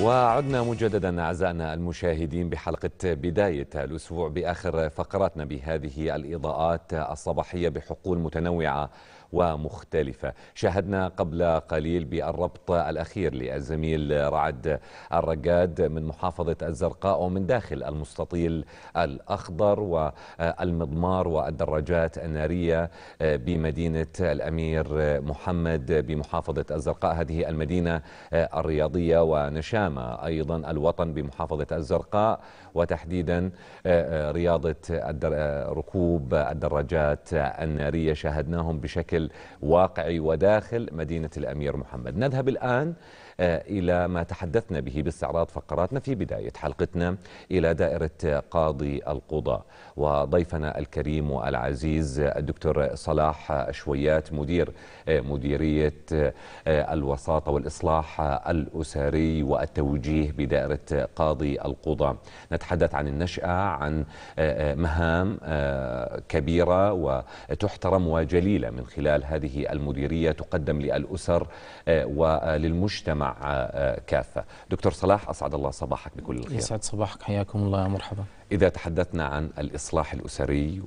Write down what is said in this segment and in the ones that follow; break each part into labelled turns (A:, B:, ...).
A: وعدنا مجددا أعزائنا المشاهدين بحلقة بداية الأسبوع بآخر فقراتنا بهذه الإضاءات الصباحية بحقول متنوعة ومختلفة شاهدنا قبل قليل بالربط الأخير للزميل رعد الرقاد من محافظة الزرقاء ومن داخل المستطيل الأخضر والمضمار والدراجات النارية بمدينة الأمير محمد بمحافظة الزرقاء هذه المدينة الرياضية ونشامة أيضا الوطن بمحافظة الزرقاء وتحديدا رياضة ركوب الدراجات النارية شاهدناهم بشكل بشكل واقعي وداخل مدينة الأمير محمد نذهب الآن آه، إلى ما تحدثنا به باستعراض فقراتنا في بداية حلقتنا إلى دائرة قاضي القضاء وضيفنا الكريم والعزيز الدكتور صلاح شويات مدير آه، مديرية آه، الوساطة والإصلاح الأسري والتوجيه بدائرة قاضي القضاء نتحدث عن النشأة عن مهام كبيرة وتحترم وجليلة من خلال خلال هذه المديرية تقدم للأسر آه، وللمجتمع آه، كافة دكتور صلاح أسعد الله صباحك بكل الخير
B: يسعد صباحك حياكم الله يا مرحبا
A: إذا تحدثنا عن الإصلاح الأسري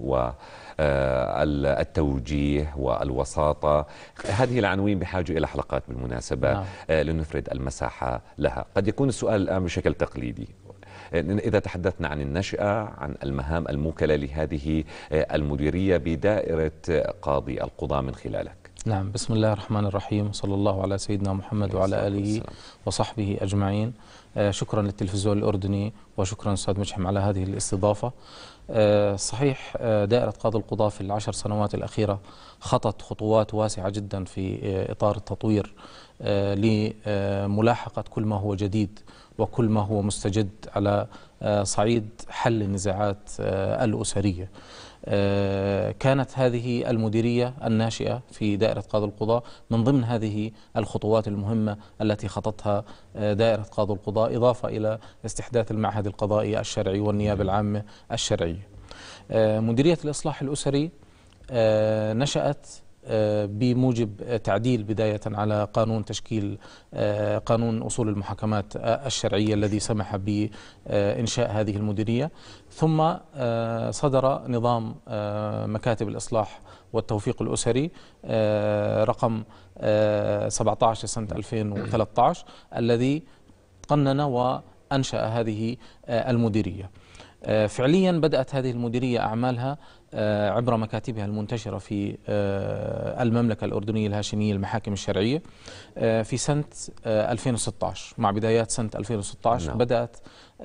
A: والتوجيه آه، والوساطة هذه العناوين بحاجة إلى حلقات بالمناسبة نعم. لنفرد المساحة لها قد يكون السؤال الآن بشكل تقليدي إذا تحدثنا عن النشأة عن المهام الموكلة لهذه آه، المديرية بدائرة آه، قاضي القضاء من خلالك
B: نعم بسم الله الرحمن الرحيم وصلى الله على سيدنا محمد وعلى آله وصحبه أجمعين آه، شكرا للتلفزيون الأردني وشكرا أستاذ مجحم على هذه الاستضافة آه، صحيح آه، دائرة قاضي القضاة في العشر سنوات الأخيرة خطت خطوات واسعة جدا في إطار التطوير لملاحقة كل ما هو جديد وكل ما هو مستجد على آه، صعيد حل النزاعات آه، الأسرية آه، كانت هذه المديرية الناشئة في دائرة قاضي القضاء من ضمن هذه الخطوات المهمة التي خطتها دائرة قاضي القضاء إضافة إلى استحداث المعهد القضائي الشرعي والنيابة العامة الشرعية مديرية الإصلاح الأسري نشأت آه، بموجب تعديل بداية على قانون تشكيل آه، قانون أصول المحاكمات الشرعية الذي سمح بإنشاء هذه المديرية ثم آه، صدر نظام مكاتب الإصلاح والتوفيق الأسري رقم 17 سنة 2013 الذي قنن وأنشأ هذه المديرية فعليا بدأت هذه المديرية أعمالها آه، عبر مكاتبها المنتشرة في آه، المملكة الأردنية الهاشمية المحاكم الشرعية آه، في سنة 2016 مع بدايات سنة 2016 نعم. بدأت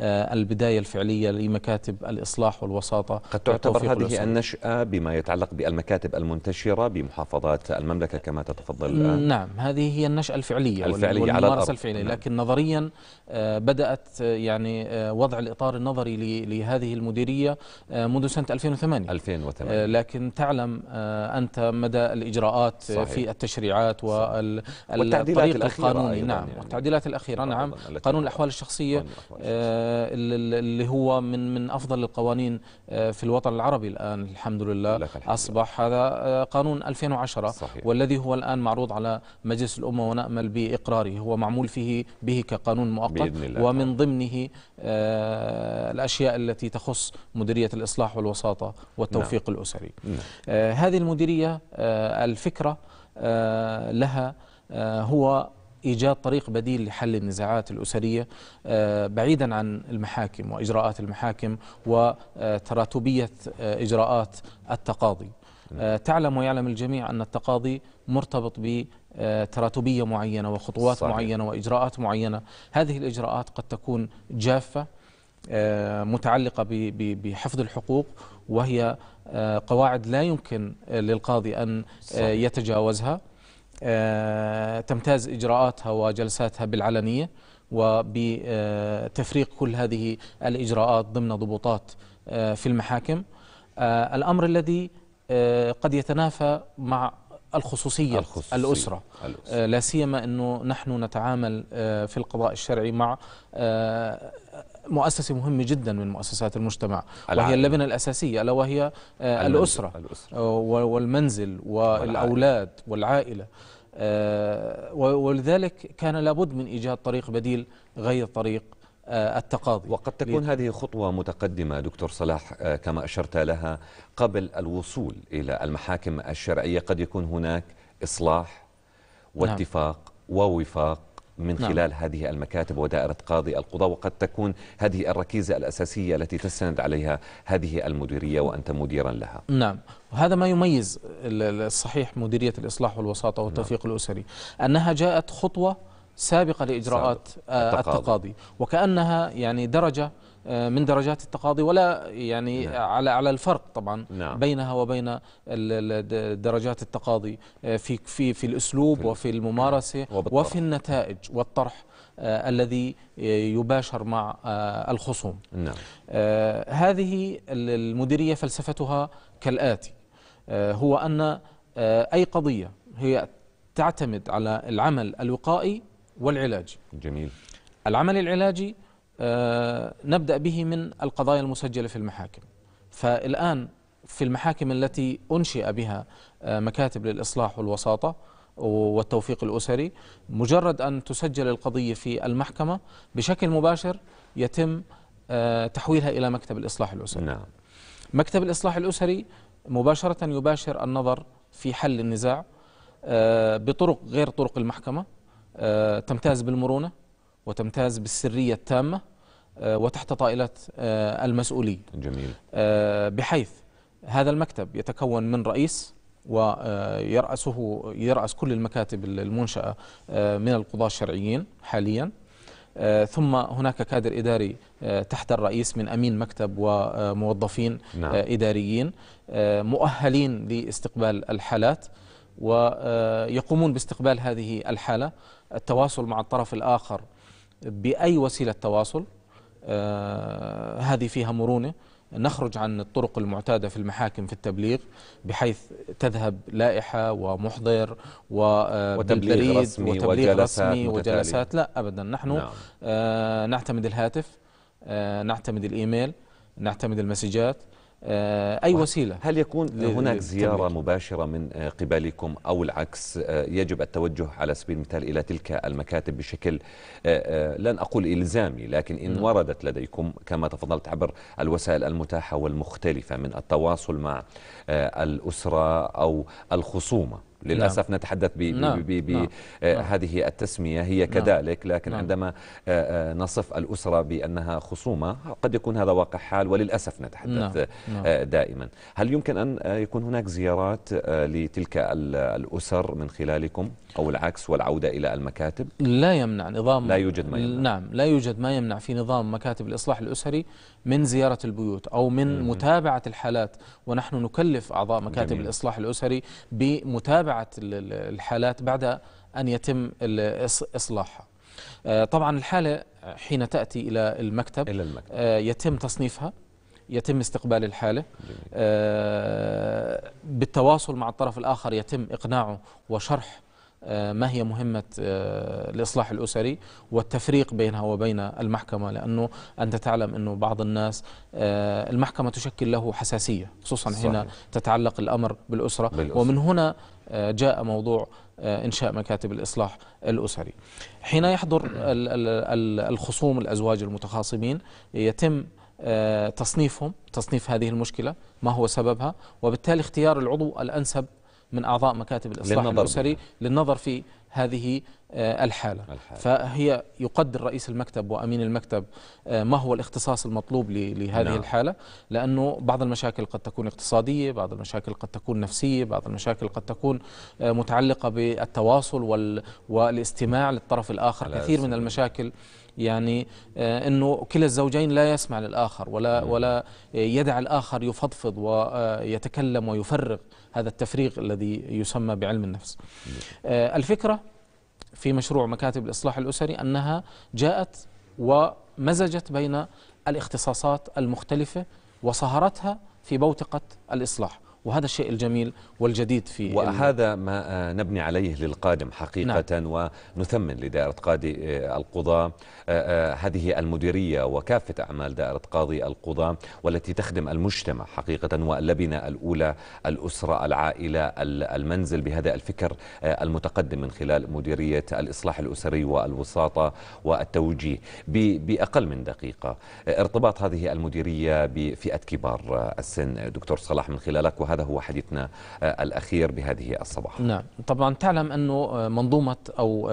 B: البداية الفعلية لمكاتب الإصلاح والوساطة قد تعتبر هذه
A: النشأة بما يتعلق بالمكاتب المنتشرة بمحافظات المملكة كما تتفضل
B: نعم هذه هي النشأة الفعلية, الفعلية على الأرض الفعلية نعم. لكن نظريا بدأت يعني وضع الإطار النظري لهذه المديرية منذ سنة 2008 2008 2008 آه، لكن تعلم آه، أنت مدى الإجراءات آه، صحيح. في التشريعات والطريق القانوني نعم يعني والتعديلات الأخيرة نعم قانون الأحوال الشخصية اللي هو من من أفضل القوانين في الوطن العربي الآن الحمد لله الحمد أصبح هذا قانون 2010 صحيح. والذي هو الآن معروض على مجلس الأمة ونأمل بإقراره هو معمول فيه به كقانون مؤقت ومن ضمنه الأشياء التي تخص مديرية الإصلاح والوساطة والتوحيد. التوفيق نعم. الأسري نعم. آه هذه المديرية آه الفكرة آه لها آه هو ايجاد طريق بديل لحل النزاعات الاسريه آه، بعيدا عن المحاكم واجراءات المحاكم وتراتبيه آه، اجراءات التقاضي. نعم. آه، تعلم ويعلم الجميع ان التقاضي مرتبط بتراتبيه معينه وخطوات صحيح. معينه واجراءات معينه، هذه الاجراءات قد تكون جافه آه، متعلقة بحفظ الحقوق وهي آه، قواعد لا يمكن للقاضي أن آه، يتجاوزها تمتاز إجراءاتها وجلساتها بالعلنية وبتفريق كل هذه الإجراءات ضمن ضبوطات في المحاكم الأمر الذي قد يتنافى مع الخصوصية, الخصوصية الأسرة, الأسرة. لا سيما أنه نحن نتعامل في القضاء الشرعي مع مؤسسة مهمة جدا من مؤسسات المجتمع العائلة. وهي اللبنة الأساسية ألا وهي آه، الأسرة, الأسرة. آه، والمنزل والأولاد والعائلة آه، ولذلك كان لابد من إيجاد طريق بديل غير طريق التقاضي وقد تكون هذه
A: خطوة متقدمة دكتور صلاح كما أشرت لها قبل الوصول إلى المحاكم الشرعية قد يكون هناك إصلاح نعم. واتفاق نعم. ووفاق من نعم. خلال هذه المكاتب ودائرة قاضي القضاء وقد تكون هذه الركيزة الأساسية التي تستند عليها هذه المديرية وأنت مديرا لها
B: نعم وهذا ما يميز الصحيح مديرية الإصلاح والوساطة نعم. والتوفيق نعم. الأسري أنها جاءت خطوة سابقة لإجراءات التقاضي. التقاضي وكأنها يعني درجة آه، من درجات التقاضي ولا يعني نعم. على على الفرق طبعا نعم. بينها وبين درجات التقاضي آه، في في في الاسلوب في وفي الممارسه نعم. وبالطرح. وفي النتائج والطرح آه، الذي يباشر مع الخصوم نعم. هذه المديرية فلسفتها كالآتي هو أن أي قضية هي تعتمد على العمل الوقائي والعلاجي جميل العمل العلاجي آه، نبدأ به من القضايا المسجلة في المحاكم فالآن في المحاكم التي أنشئ بها آه، مكاتب للإصلاح والوساطة والتوفيق الأسري مجرد أن تسجل القضية في المحكمة بشكل مباشر يتم آه، تحويلها إلى مكتب الإصلاح الأسري نعم. مكتب الإصلاح الأسري مباشرة يباشر النظر في حل النزاع بطرق غير طرق المحكمة تمتاز بالمرونة وتمتاز بالسرية التامة آه، وتحت طائلة آه، المسؤولين جميل آه، بحيث هذا المكتب يتكون من رئيس ويرأسه يرأس كل المكاتب المنشأة من القضاة الشرعيين حاليا ثم هناك كادر إداري تحت الرئيس من أمين مكتب وموظفين نعم. إداريين مؤهلين لاستقبال الحالات ويقومون باستقبال هذه الحالة التواصل مع الطرف الآخر بأي وسيلة تواصل آه، هذه فيها مرونة نخرج عن الطرق المعتادة في المحاكم في التبليغ بحيث تذهب لائحة ومحضر آه، وتبليغ رسمي وتبليغ وجلسات, رسمي وجلسات لا أبدا نحن نعم. آه، نعتمد الهاتف نعتمد الإيميل نعتمد المسجات آه، أي وسيلة هل يكون آه، هناك زيارة
A: مباشرة من آه، قبلكم أو العكس يجب التوجه على سبيل المثال إلى تلك المكاتب بشكل لن أقول إلزامي لكن إن نعم. وردت لديكم كما تفضلت عبر الوسائل المتاحة والمختلفة من التواصل مع الأسرة أو الخصومة للأسف نعم. نتحدث بهذه نعم. نعم. آه، نعم. التسمية هي نعم. كذلك لكن نعم. عندما آه، آه، نصف الأسرة بأنها خصومة قد يكون هذا واقع حال وللأسف نتحدث نعم. دائما هل يمكن أن يكون هناك زيارات لتلك الأسر من خلالكم أو العكس والعودة إلى المكاتب
B: لا يمنع نظام لا يوجد ما يمنع نعم لا يوجد ما يمنع في نظام مكاتب الإصلاح الأسري من زيارة البيوت أو من متابعة الحالات ونحن نكلف أعضاء مكاتب جميل. الإصلاح الأسري بمتابعة متابعة الحالات بعد أن يتم إصلاحها آه، طبعا الحالة حين تأتي إلى المكتب, إلى المكتب. آه، يتم تصنيفها يتم استقبال الحالة آه، بالتواصل مع الطرف الآخر يتم إقناعه وشرح آه، ما هي مهمة الإصلاح آه، الأسري والتفريق بينها وبين المحكمة لأنه أنت تعلم أنه بعض الناس آه، المحكمة تشكل له حساسية خصوصا صحيح. هنا تتعلق الأمر بالأسرة, بالأسرة. ومن هنا جاء موضوع إنشاء مكاتب الإصلاح الأسري حين يحضر الخصوم الأزواج المتخاصمين يتم تصنيفهم تصنيف هذه المشكلة ما هو سببها وبالتالي اختيار العضو الأنسب من أعضاء مكاتب الإصلاح للنظر الأسري للنظر في هذه آه، الحالة. الحال. فهي يقدر رئيس المكتب وأمين المكتب آه، ما هو الاختصاص المطلوب لهذه نعم. الحالة لأنه بعض المشاكل قد تكون اقتصادية بعض المشاكل قد تكون نفسية بعض المشاكل قد تكون آه، متعلقة بالتواصل وال... والاستماع للطرف الآخر كثير من المشاكل يعني انه كلا الزوجين لا يسمع للاخر ولا نعم. ولا يدع الاخر يفضفض ويتكلم ويفرغ هذا التفريغ الذي يسمى بعلم النفس نعم. الفكره في مشروع مكاتب الإصلاح الأسري أنها جاءت ومزجت بين الاختصاصات المختلفة وصهرتها في بوتقة الإصلاح وهذا الشيء الجميل
A: والجديد في وهذا ما آه، نبني عليه للقادم حقيقة نعم. ونثمن لدائرة قاضي آه، القضاة آه، هذه المديرية وكافة أعمال دائرة قاضي القضاة والتي تخدم المجتمع حقيقة واللبنة الأولى الأسرة العائلة المنزل بهذا الفكر المتقدم من خلال مديرية الإصلاح الأسري والوساطة والتوجيه بأقل من دقيقة ارتباط هذه المديرية بفئة كبار السن دكتور صلاح من خلالك وهذا وهذا هو حديثنا آه، الأخير بهذه الصباح
B: نعم طبعا تعلم أنه آه، منظومة أو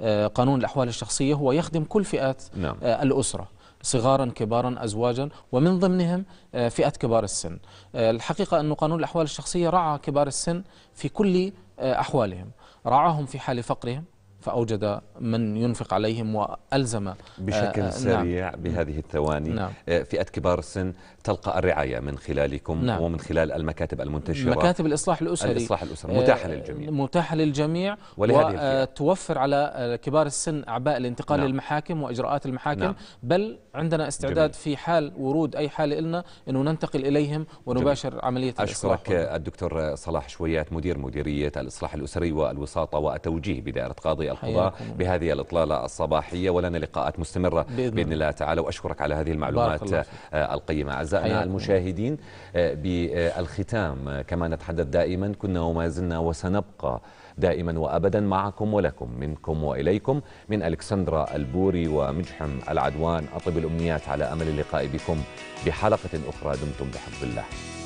B: آه، قانون الأحوال الشخصية هو يخدم كل فئات نعم. الأسرة صغارا كبارا أزواجا ومن ضمنهم فئة كبار السن الحقيقة أن قانون الأحوال الشخصية رعى كبار السن في كل أحوالهم رعاهم في حال فقرهم فأوجد من ينفق عليهم وألزم بشكل آه, آه، سريع
A: نعم بهذه الثواني نعم فئة آه، كبار السن تلقى الرعاية من خلالكم نعم ومن خلال المكاتب المنتشرة مكاتب الإصلاح الأسري الإصلاح الأسري متاحة آه، للجميع
B: متاحة للجميع وتوفر على كبار السن أعباء الانتقال نعم للمحاكم وإجراءات المحاكم نعم بل عندنا استعداد جميل في حال ورود أي حالة إلنا أنه ننتقل إليهم ونباشر جميل عملية الإصلاح
A: أشكرك الدكتور صلاح شويات مدير مديرية الإصلاح الأسري والوساطة والتوجيه بدائرة قاضي الملحوظة بهذه الإطلالة الصباحية ولنا لقاءات مستمرة بإذن, بإذن الله تعالى وأشكرك على هذه المعلومات آه، القيمة أعزائنا المشاهدين آه، بالختام آه، كما نتحدث دائما كنا وما زلنا وسنبقى دائما وابدا معكم ولكم منكم واليكم من الكسندرا البوري ومجحم العدوان اطب الامنيات على امل اللقاء بكم بحلقه اخرى دمتم بحفظ الله